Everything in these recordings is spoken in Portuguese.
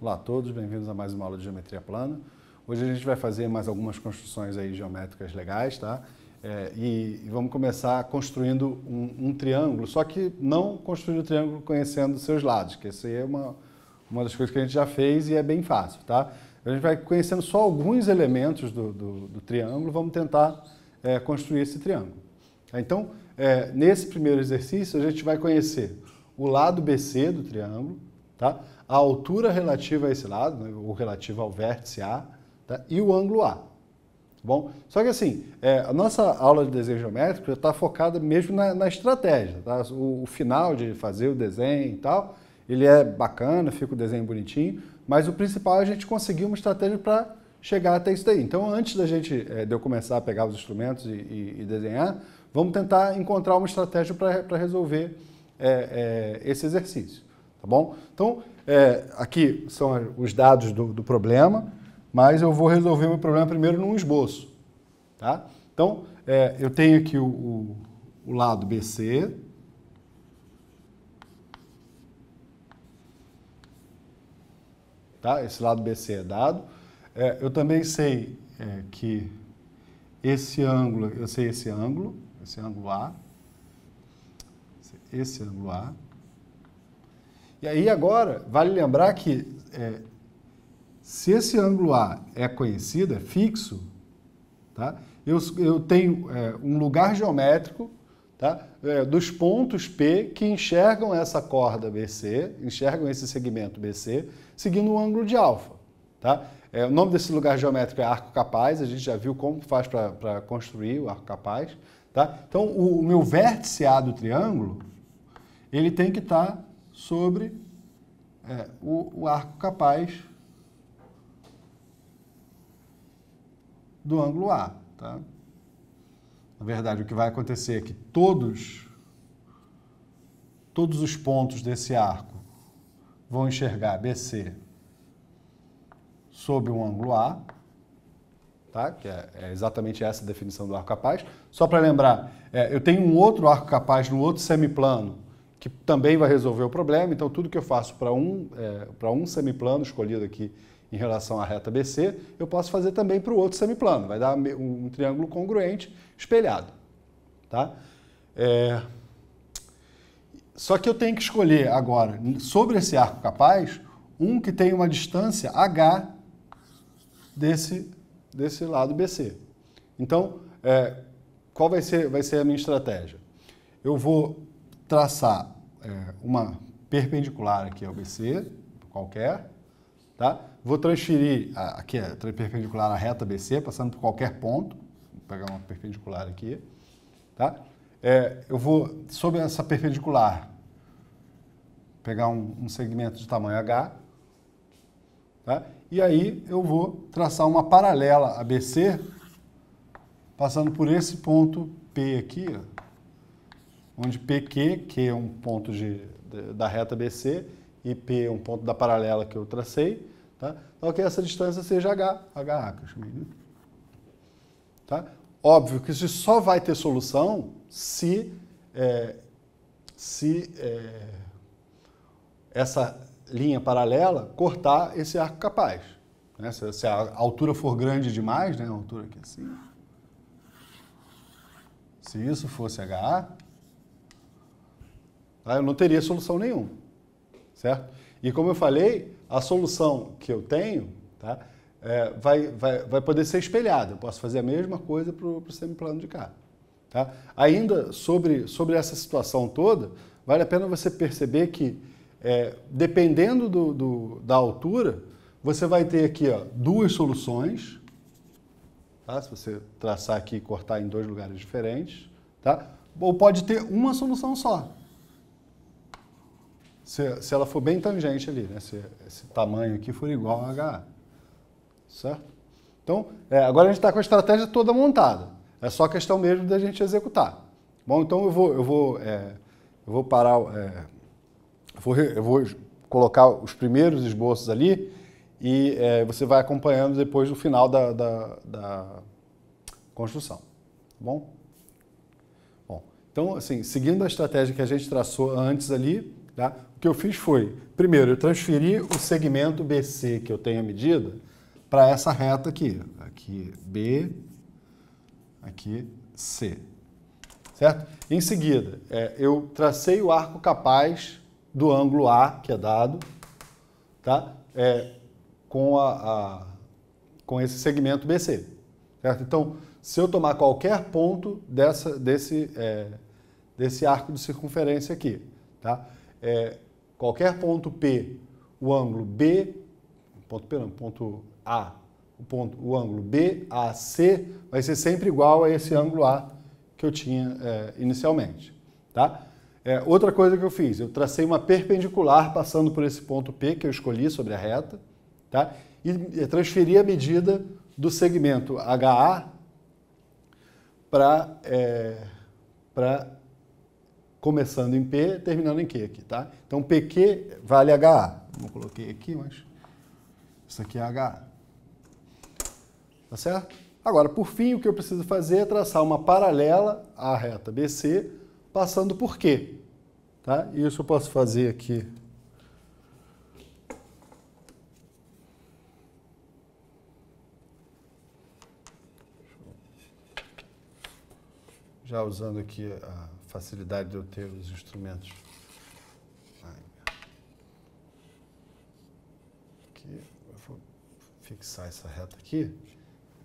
Olá a todos, bem-vindos a mais uma aula de geometria plana. Hoje a gente vai fazer mais algumas construções aí geométricas legais, tá? É, e, e, vamos começar construindo um, um, triângulo, só que não construir o triângulo conhecendo seus lados, que essa aí é uma, uma das coisas que a gente já fez e é bem fácil, tá? A gente vai conhecendo só alguns elementos do, do, do triângulo, vamos tentar é, construir esse triângulo. Tá? Então, é, nesse primeiro exercício, a gente vai conhecer o lado BC do triângulo, Tá? A altura relativa a esse lado, né, ou relativa ao vértice A, tá? e o ângulo A. Tá bom, só que assim, é, a nossa aula de desenho geométrico está focada mesmo na, na estratégia. Tá? O, o, final de fazer o desenho e tal, ele é bacana, fica o desenho bonitinho, mas o principal é a gente conseguir uma estratégia para chegar até isso daí. Então, antes da gente é, de eu começar a pegar os instrumentos e, e, e desenhar, vamos tentar encontrar uma estratégia para resolver é, é, esse exercício tá bom? Então, é, aqui são os dados do, do, problema, mas eu vou resolver meu problema primeiro num esboço, tá? Então, é, eu tenho aqui o, o, o lado BC, tá? Esse lado BC é dado. É, eu também sei é, que esse ângulo, eu sei esse ângulo, esse ângulo A, esse ângulo A, e aí agora, vale lembrar que é, se esse ângulo A é conhecido, é fixo, tá? eu, eu tenho é, um lugar geométrico tá? É, dos pontos P que enxergam essa corda BC, enxergam esse segmento BC, seguindo o um ângulo de alfa. Tá? É, o nome desse lugar geométrico é arco capaz, a gente já viu como faz para construir o arco capaz. Tá? Então, o, o, meu vértice A do triângulo, ele tem que estar tá sobre é, o, o arco capaz do ângulo A. Tá? Na verdade, o que vai acontecer é que todos, todos os pontos desse arco vão enxergar BC sob um ângulo A, tá? que é, é exatamente essa definição do arco capaz. Só para lembrar, é, eu tenho um outro arco capaz no outro semiplano que também vai resolver o problema. Então, tudo que eu faço para um, é, para um semiplano escolhido aqui em relação à reta BC, eu posso fazer também para o outro semiplano. Vai dar um, um triângulo congruente espelhado. Tá? É... Só que eu tenho que escolher agora, sobre esse arco capaz, um que tem uma distância H desse, desse lado BC. Então, é, qual vai ser, vai ser a minha estratégia? Eu vou traçar é, uma perpendicular aqui ao BC, qualquer, tá? Vou transferir, a, aqui é, a perpendicular à reta BC, passando por qualquer ponto, vou pegar uma perpendicular aqui, tá? É, eu vou, sobre essa perpendicular, pegar um, um segmento de tamanho H, tá? E aí eu vou traçar uma paralela a BC, passando por esse ponto P aqui, ó, onde PQ, que é um ponto de, da reta BC, e P é um ponto da paralela que eu tracei, tá? então que essa distância seja H, HA, que eu chamei. Né? Tá? Óbvio que isso só vai ter solução se, é, se é, essa linha paralela cortar esse arco capaz. Né? Se, se, a altura for grande demais, né? a altura aqui é assim, se isso fosse HA, Tá? Eu não teria solução nenhuma, certo? E como eu falei, a solução que eu tenho tá? É, vai, vai, vai poder ser espelhada. Eu posso fazer a mesma coisa para o semiplano de cá. Tá? Ainda sobre, sobre essa situação toda, vale a pena você perceber que, é, dependendo do, do, da altura, você vai ter aqui ó, duas soluções. Tá? Se você traçar aqui e cortar em dois lugares diferentes. Tá? Ou pode ter uma solução só se, se ela for bem tangente ali, né? se esse tamanho aqui for igual a HA. Certo? Então, é, agora a gente está com a estratégia toda montada. É só questão mesmo da gente executar. Bom, então eu vou, eu vou, é, eu vou parar, é, eu, vou, eu vou colocar os primeiros esboços ali e é, você vai acompanhando depois do final da, da, da construção. Tá bom? Bom, então, assim, seguindo a estratégia que a gente traçou antes ali, Tá? O que eu fiz foi, primeiro, eu transferi o segmento BC que eu tenho a medida para essa reta aqui. Aqui B, aqui C. Certo? Em seguida, é, eu tracei o arco capaz do ângulo A, que é dado, tá? É, com, a, a, com esse segmento BC. Certo? Então, se eu tomar qualquer ponto dessa, desse, é, desse arco de circunferência aqui, tá? é, qualquer ponto P, o ângulo B, ponto P não, ponto A, o, ponto, o ângulo BAC vai ser sempre igual a esse ângulo A que eu tinha é, inicialmente. Tá? É, outra coisa que eu fiz, eu tracei uma perpendicular passando por esse ponto P que eu escolhi sobre a reta, tá? e transferi a medida do segmento HA para é, começando em P, terminando em Q aqui, tá? Então PQ vale HA. Não coloquei aqui, mas isso aqui é HA. Tá certo? Agora, por fim, o que eu preciso fazer é traçar uma paralela à reta BC, passando por Q. Tá? Isso eu posso fazer aqui. Já usando aqui a facilidade de eu ter os instrumentos. Aqui, eu vou fixar essa reta aqui.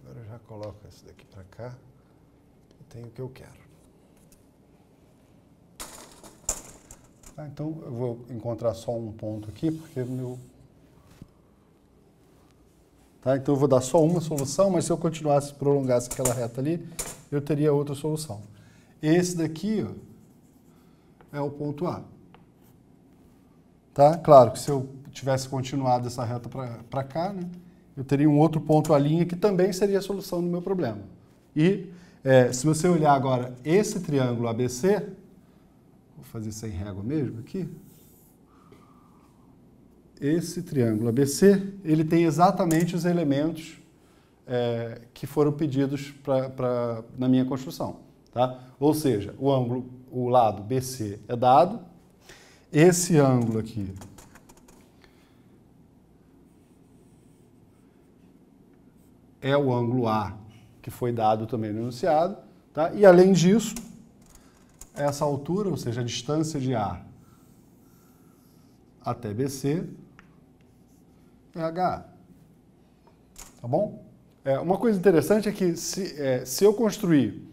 Agora eu já coloco esse daqui para cá e tenho o que eu quero. Ah, então eu vou encontrar só um ponto aqui, porque meu Tá? Então eu vou dar só uma solução, mas se eu continuasse, prolongasse aquela reta ali, eu teria outra solução. Esse daqui ó, é o ponto A. Tá? Claro que se eu tivesse continuado essa reta para cá, né, eu teria um outro ponto a linha que também seria a solução do meu problema. E é, se você olhar agora esse triângulo ABC, vou fazer sem régua mesmo aqui, esse triângulo ABC, ele tem exatamente os elementos é, que foram pedidos pra, pra na minha construção. Tá? Ou seja, o ângulo, o lado BC é dado, esse ângulo aqui é o ângulo A, que foi dado também no enunciado, tá? e além disso, essa altura, ou seja, a distância de A até BC é HA. Tá bom? É, uma coisa interessante é que se, é, se eu construir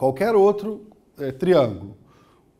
qualquer outro é, triângulo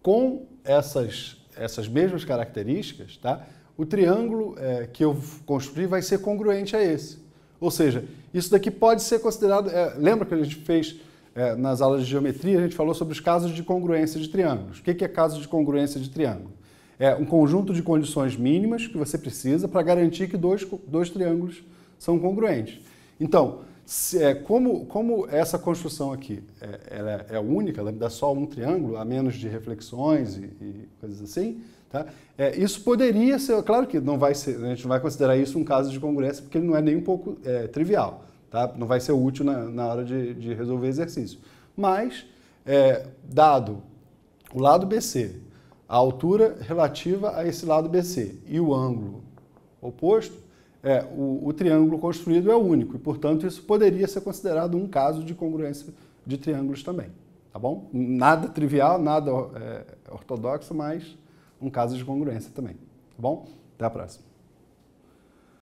com essas, essas mesmas características, tá? o triângulo é, que eu construí vai ser congruente a esse. Ou seja, isso daqui pode ser considerado. É, lembra que a gente fez é, nas aulas de geometria, a gente falou sobre os casos de congruência de triângulos. O que é caso de congruência de triângulo? É um conjunto de condições mínimas que você precisa para garantir que dois, dois triângulos são congruentes. Então, se, é, como, como essa construção aqui é, ela é, é única, ela me dá só um triângulo, a menos de reflexões e, e coisas assim, tá? É, isso poderia ser, claro que não vai ser, a gente não vai considerar isso um caso de congruência, porque ele não é nem um pouco é, trivial, tá? não vai ser útil na, na hora de, de resolver exercício. Mas, é, dado o lado BC, a altura relativa a esse lado BC e o ângulo oposto, é, o, o, triângulo construído é único e, portanto, isso poderia ser considerado um caso de congruência de triângulos também, tá bom? Nada trivial, nada é, ortodoxo, mas um caso de congruência também, tá bom? Até a próxima.